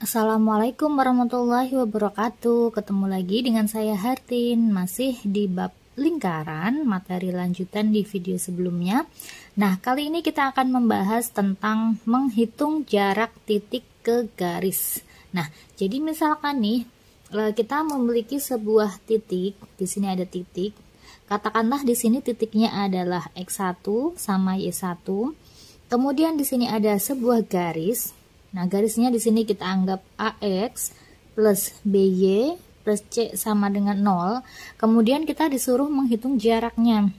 Assalamualaikum warahmatullahi wabarakatuh. Ketemu lagi dengan saya Hartin, masih di bab lingkaran, materi lanjutan di video sebelumnya. Nah, kali ini kita akan membahas tentang menghitung jarak titik ke garis. Nah, jadi misalkan nih eh, kita memiliki sebuah titik, di sini ada titik. Katakanlah di sini titiknya adalah x1 sama y1. Kemudian di sini ada sebuah garis Nah, garisnya di sini kita anggap AX plus BY plus C sama dengan 0. Kemudian kita disuruh menghitung jaraknya.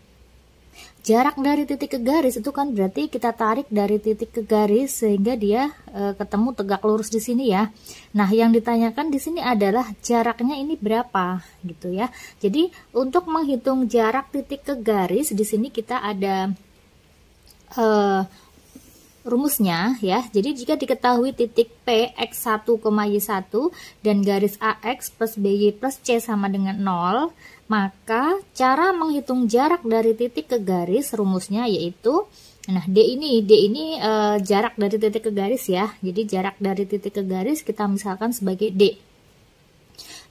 Jarak dari titik ke garis itu kan berarti kita tarik dari titik ke garis sehingga dia e, ketemu tegak lurus di sini ya. Nah, yang ditanyakan di sini adalah jaraknya ini berapa gitu ya. Jadi, untuk menghitung jarak titik ke garis di sini kita ada e, Rumusnya ya, jadi jika diketahui titik P X1, Y1 dan garis AX plus BY plus C sama dengan 0, maka cara menghitung jarak dari titik ke garis rumusnya yaitu Nah, D ini, D ini e, jarak dari titik ke garis ya. Jadi jarak dari titik ke garis kita misalkan sebagai D.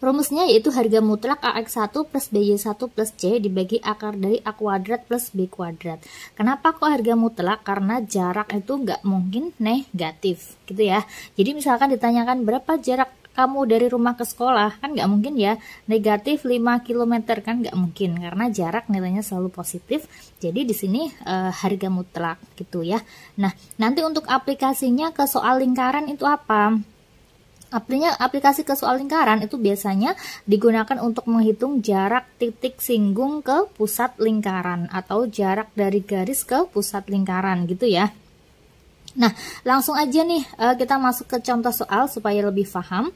Rumusnya yaitu harga mutlak AX1 plus BY1 plus C dibagi akar dari A kuadrat plus B kuadrat. Kenapa kok harga mutlak? Karena jarak itu nggak mungkin negatif gitu ya. Jadi misalkan ditanyakan berapa jarak kamu dari rumah ke sekolah kan nggak mungkin ya negatif 5 km kan nggak mungkin karena jarak nilainya selalu positif jadi di sini e, harga mutlak gitu ya nah nanti untuk aplikasinya ke soal lingkaran itu apa Aplinya, aplikasi ke soal lingkaran itu biasanya digunakan untuk menghitung jarak titik singgung ke pusat lingkaran atau jarak dari garis ke pusat lingkaran gitu ya. Nah, langsung aja nih eh, kita masuk ke contoh soal supaya lebih paham.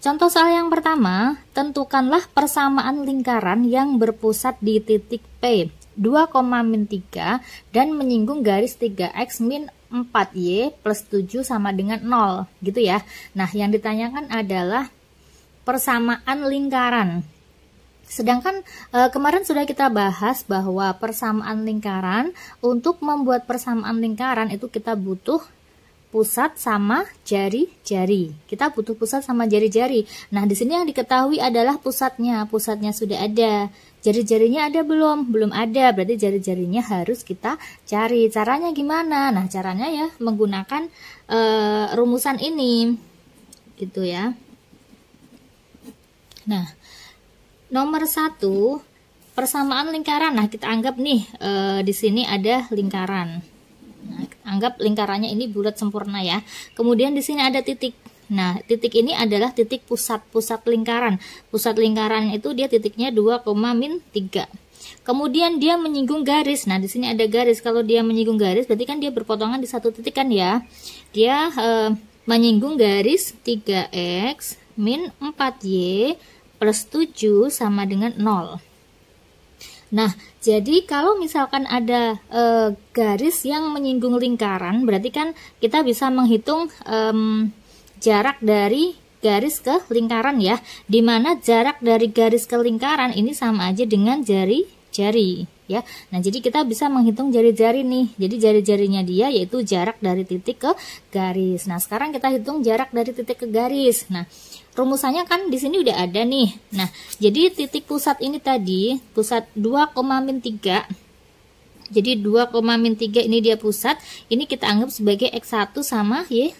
Contoh soal yang pertama, tentukanlah persamaan lingkaran yang berpusat di titik P, 2, 3 dan menyinggung garis 3x min 4Y plus 7 sama dengan 0 gitu ya. Nah yang ditanyakan adalah persamaan lingkaran. Sedangkan e, kemarin sudah kita bahas bahwa persamaan lingkaran untuk membuat persamaan lingkaran itu kita butuh pusat sama jari-jari. Kita butuh pusat sama jari-jari. Nah, di sini yang diketahui adalah pusatnya. Pusatnya sudah ada. Jari-jarinya ada belum? Belum ada, berarti jari-jarinya harus kita cari. Caranya gimana? Nah, caranya ya menggunakan e, rumusan ini. Gitu ya. Nah, nomor satu persamaan lingkaran. Nah, kita anggap nih e, di sini ada lingkaran. Nah, anggap lingkarannya ini bulat sempurna ya. Kemudian di sini ada titik. Nah, titik ini adalah titik pusat-pusat lingkaran. Pusat lingkaran itu dia titiknya 2, min 3. Kemudian dia menyinggung garis. Nah, di sini ada garis. Kalau dia menyinggung garis, berarti kan dia berpotongan di satu titik kan ya. Dia e, menyinggung garis 3x min 4y plus 7 sama dengan 0. Nah, jadi kalau misalkan ada e, garis yang menyinggung lingkaran, berarti kan kita bisa menghitung... E, jarak dari garis ke lingkaran ya dimana jarak dari garis ke lingkaran ini sama aja dengan jari jari ya nah jadi kita bisa menghitung jari-jari nih jadi jari-jarinya dia yaitu jarak dari titik ke garis nah sekarang kita hitung jarak dari titik ke garis nah rumusannya kan di sini udah ada nih nah jadi titik pusat ini tadi pusat 2, min 3 jadi 2, min 3 ini dia pusat ini kita anggap sebagai X1 sama Y1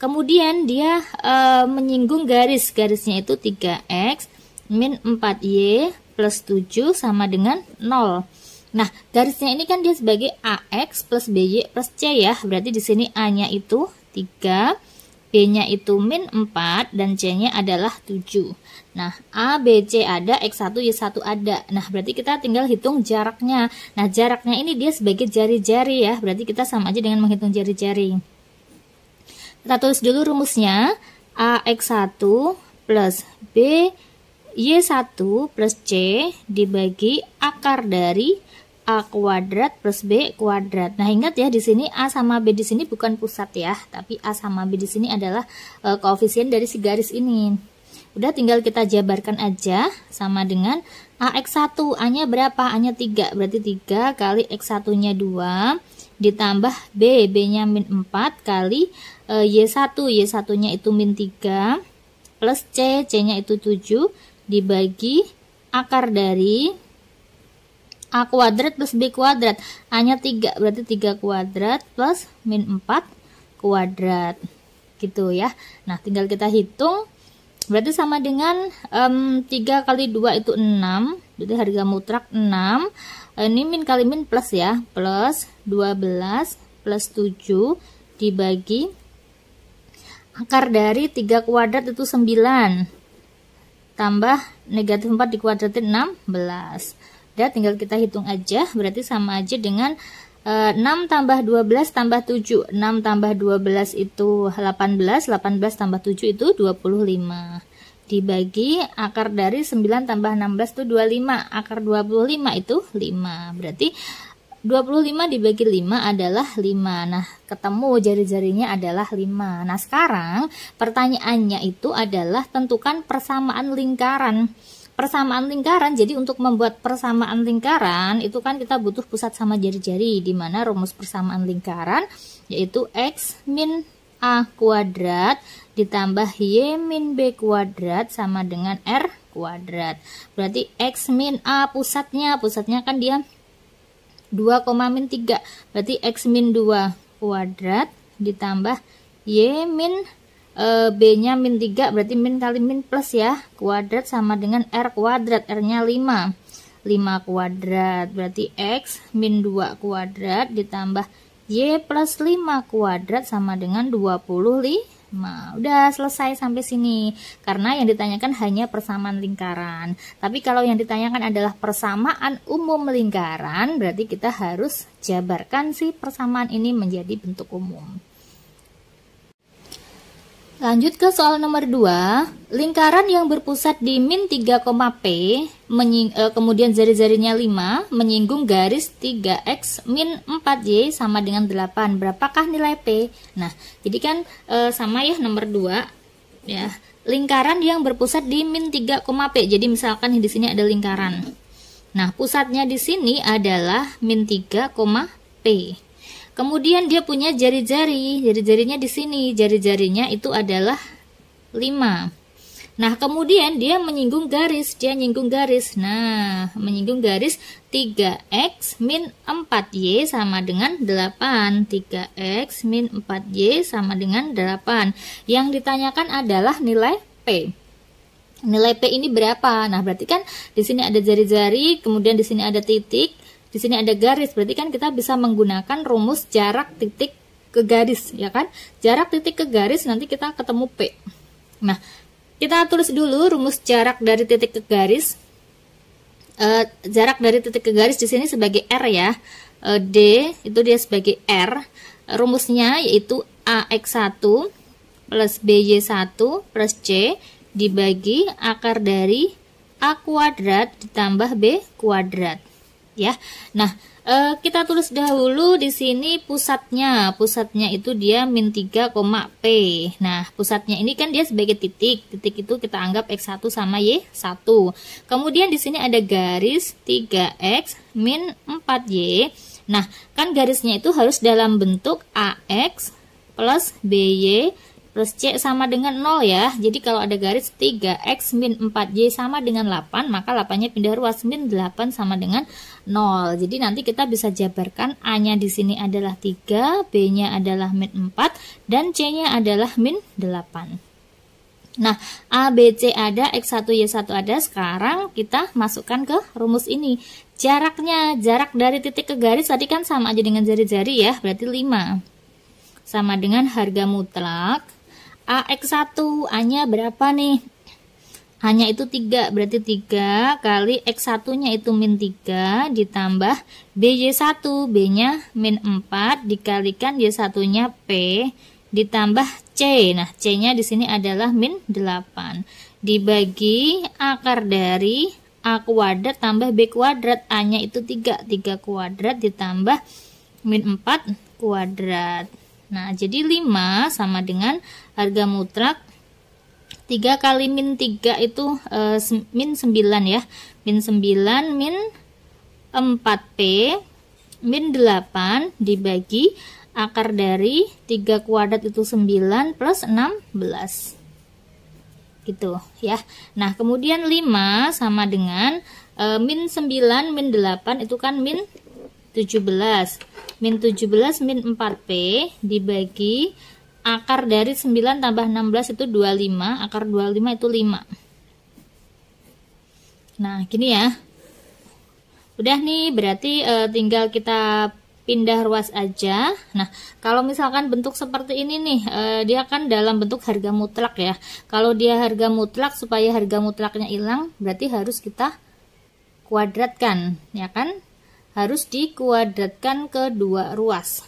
Kemudian dia e, menyinggung garis, garisnya itu 3x min 4y plus 7 sama dengan 0. Nah, garisnya ini kan dia sebagai AX plus BY plus C ya. Berarti di sini A-nya itu 3, B-nya itu min 4, dan C-nya adalah 7. Nah, A, B, C ada, X1, Y1 ada. Nah, berarti kita tinggal hitung jaraknya. Nah, jaraknya ini dia sebagai jari-jari ya. Berarti kita sama aja dengan menghitung jari-jari. Kita tulis dulu rumusnya. AX1 plus B Y1 plus C dibagi akar dari A kuadrat plus B kuadrat. Nah, ingat ya di sini A sama B di sini bukan pusat ya, tapi A sama B di sini adalah uh, koefisien dari si garis ini. Udah tinggal kita jabarkan aja sama dengan AX1. A-nya berapa? A-nya 3. Berarti 3 kali X1-nya 2 ditambah B, B-nya min 4 kali e, eh, Y1, Y1-nya itu min 3 plus C, C-nya itu 7 dibagi akar dari A kuadrat plus B kuadrat A-nya 3, berarti 3 kuadrat plus min 4 kuadrat gitu ya Nah tinggal kita hitung berarti sama dengan um, 3 kali 2 itu 6 jadi harga mutrak 6 Eh, ini min kali min plus ya plus 12 plus 7 dibagi akar dari 3 kuadrat itu 9 tambah negatif 4 dikuadratin 16 dan tinggal kita hitung aja berarti sama aja dengan 6 eh, tambah 12 tambah 7 6 tambah 12 itu 18 18 tambah 7 itu 25 dibagi akar dari 9 tambah 16 itu 25 akar 25 itu 5 berarti 25 dibagi 5 adalah 5 nah ketemu jari-jarinya adalah 5 nah sekarang pertanyaannya itu adalah tentukan persamaan lingkaran persamaan lingkaran jadi untuk membuat persamaan lingkaran itu kan kita butuh pusat sama jari-jari dimana rumus persamaan lingkaran yaitu X min A kuadrat ditambah Y min B kuadrat sama dengan R kuadrat. Berarti X min A pusatnya, pusatnya kan dia 2, min 3. Berarti X min 2 kuadrat ditambah Y min e, B-nya min 3, berarti min kali min plus ya. Kuadrat sama dengan R kuadrat, R-nya 5. 5 kuadrat, berarti X min 2 kuadrat ditambah Y plus 5 kuadrat sama dengan 25. udah selesai sampai sini. Karena yang ditanyakan hanya persamaan lingkaran. Tapi kalau yang ditanyakan adalah persamaan umum lingkaran, berarti kita harus jabarkan si persamaan ini menjadi bentuk umum. Lanjut ke soal nomor 2. Lingkaran yang berpusat di min 3, P, eh, kemudian jari-jarinya 5, menyinggung garis 3X min 4Y sama dengan 8. Berapakah nilai P? Nah, jadi kan eh, sama ya nomor 2. Ya, lingkaran yang berpusat di min 3, P. Jadi misalkan di sini ada lingkaran. Nah, pusatnya di sini adalah min 3, P. Kemudian dia punya jari-jari, jari-jarinya di sini, jari-jarinya itu adalah 5. Nah, kemudian dia menyinggung garis, dia menyinggung garis. Nah, menyinggung garis 3x min 4y sama dengan 8. 3x min 4y sama dengan 8. Yang ditanyakan adalah nilai P. Nilai P ini berapa? Nah, berarti kan di sini ada jari-jari, kemudian di sini ada titik di sini ada garis berarti kan kita bisa menggunakan rumus jarak titik ke garis ya kan jarak titik ke garis nanti kita ketemu P nah kita tulis dulu rumus jarak dari titik ke garis e, jarak dari titik ke garis di sini sebagai R ya e, D itu dia sebagai R rumusnya yaitu AX1 plus BY1 plus C dibagi akar dari A kuadrat ditambah B kuadrat ya. Nah, e, kita tulis dahulu di sini pusatnya. Pusatnya itu dia min 3, P. Nah, pusatnya ini kan dia sebagai titik. Titik itu kita anggap X1 sama Y1. Kemudian di sini ada garis 3X min 4Y. Nah, kan garisnya itu harus dalam bentuk AX plus BY plus C sama dengan 0 ya. Jadi kalau ada garis 3X min 4Y sama dengan 8, maka 8-nya pindah ruas min 8 sama dengan 0. Jadi nanti kita bisa jabarkan A-nya di sini adalah 3, B-nya adalah min 4, dan C-nya adalah min 8. Nah, A, B, C ada, X1, Y1 ada. Sekarang kita masukkan ke rumus ini. Jaraknya, jarak dari titik ke garis tadi kan sama aja dengan jari-jari ya, berarti 5. Sama dengan harga mutlak AX1 A-nya berapa nih? Hanya itu 3, berarti 3 kali X1-nya itu min 3 ditambah BY1, B-nya min 4 dikalikan Y1-nya P ditambah C. Nah, C-nya di sini adalah min 8. Dibagi akar dari A kuadrat tambah B kuadrat, A-nya itu 3, 3 kuadrat ditambah min 4 kuadrat. Nah, jadi 5 sama dengan harga mutrak 3 kali min 3 itu e, min 9 ya. Min 9 min 4P min 8 dibagi akar dari 3 kuadrat itu 9 plus 16 gitu ya Nah kemudian 5 sama dengan e, min 9 min 8 itu kan min 17. Min 17 min 4P dibagi akar dari 9 tambah 16 itu 25, akar 25 itu 5. Nah, gini ya. Udah nih, berarti e, tinggal kita pindah ruas aja. Nah, kalau misalkan bentuk seperti ini nih, e, dia kan dalam bentuk harga mutlak ya. Kalau dia harga mutlak supaya harga mutlaknya hilang, berarti harus kita kuadratkan, ya kan? harus dikuadratkan kedua ruas.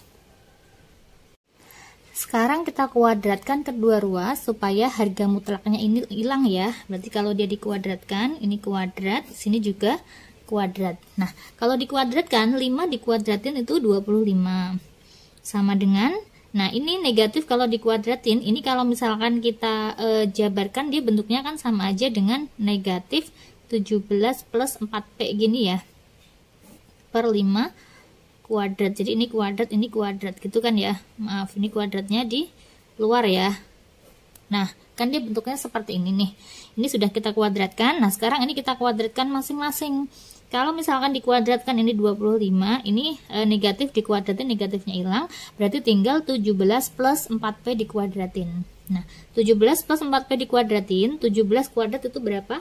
Sekarang kita kuadratkan kedua ruas supaya harga mutlaknya ini hilang ya. Berarti kalau dia dikuadratkan, ini kuadrat, sini juga kuadrat. Nah, kalau dikuadratkan 5 dikuadratin itu 25. Sama dengan Nah, ini negatif kalau dikuadratin. Ini kalau misalkan kita e, jabarkan dia bentuknya kan sama aja dengan negatif 17 plus 4P gini ya per 5 kuadrat jadi ini kuadrat ini kuadrat gitu kan ya maaf ini kuadratnya di luar ya nah kan dia bentuknya seperti ini nih ini sudah kita kuadratkan nah sekarang ini kita kuadratkan masing-masing kalau misalkan dikuadratkan ini 25 ini e, negatif dikuadratin negatifnya hilang berarti tinggal 17 plus 4P dikuadratin nah 17 plus 4P dikuadratin 17 kuadrat itu berapa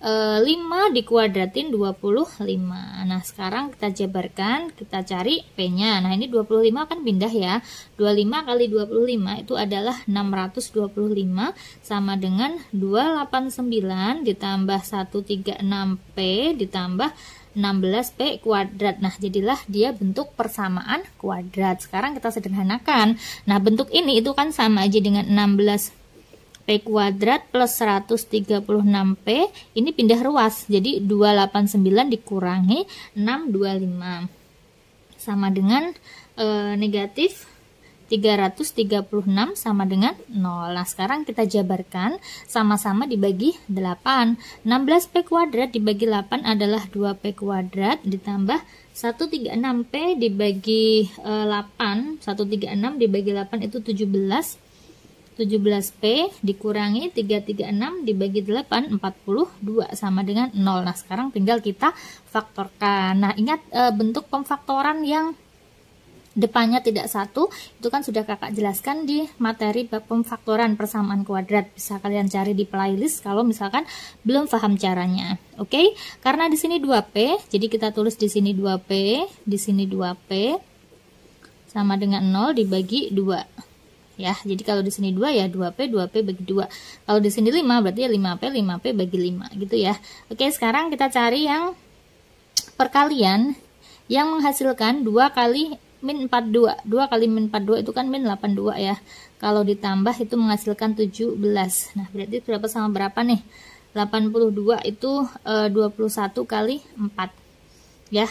5 eh, dikuadratin 25 Nah sekarang kita jabarkan Kita cari P nya Nah ini 25 akan pindah ya 25 kali 25 itu adalah 625 Sama dengan 289 Ditambah 136P Ditambah 16P kuadrat Nah jadilah dia bentuk persamaan kuadrat Sekarang kita sederhanakan Nah bentuk ini itu kan sama aja dengan 16 P kuadrat plus 136P ini pindah ruas jadi 289 dikurangi 625 sama dengan e, negatif 336 sama dengan 0 nah sekarang kita jabarkan sama-sama dibagi 8 16P kuadrat dibagi 8 adalah 2P kuadrat ditambah 136P dibagi e, 8 136 dibagi 8 itu 17 17P dikurangi 336 dibagi 8 42 sama dengan 0. Nah, sekarang tinggal kita faktorkan. Nah, ingat e, bentuk pemfaktoran yang depannya tidak satu itu kan sudah kakak jelaskan di materi pemfaktoran persamaan kuadrat bisa kalian cari di playlist kalau misalkan belum paham caranya oke karena di sini 2p jadi kita tulis di sini 2p di sini 2p sama dengan 0 dibagi 2 ya. Jadi kalau di sini 2 ya 2P 2P bagi 2. Kalau di sini 5 berarti 5P ya 5P bagi 5 gitu ya. Oke, sekarang kita cari yang perkalian yang menghasilkan 2 kali min 42. 2 kali min 42 itu kan min 82 ya. Kalau ditambah itu menghasilkan 17. Nah, berarti berapa sama berapa nih? 82 itu e, eh, 21 kali 4. Ya.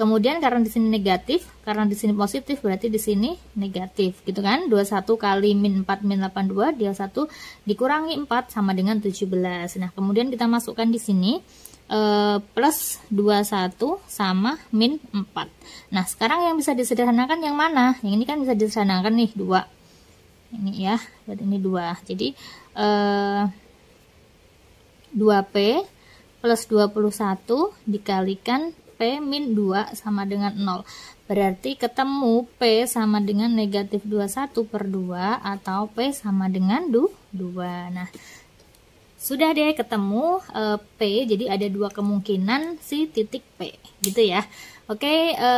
Kemudian karena di sini negatif, karena di sini positif berarti di sini negatif, gitu kan? 21 kali min 4 min 82 dia 1 dikurangi 4 sama dengan 17. Nah, kemudian kita masukkan di sini e, plus 21 sama min 4. Nah, sekarang yang bisa disederhanakan yang mana? Yang ini kan bisa disederhanakan nih, 2. Ini ya, berarti ini 2. Jadi e, eh, 2P plus 21 dikalikan P min 2 sama dengan 0. Berarti ketemu P sama dengan negatif 21 per 2 atau P sama dengan 2. Nah, sudah deh ketemu e, P, jadi ada dua kemungkinan si titik P, gitu ya. Oke, e,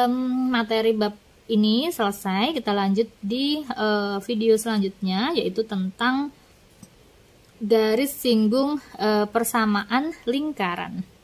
materi bab ini selesai, kita lanjut di e, video selanjutnya, yaitu tentang garis singgung e, persamaan lingkaran.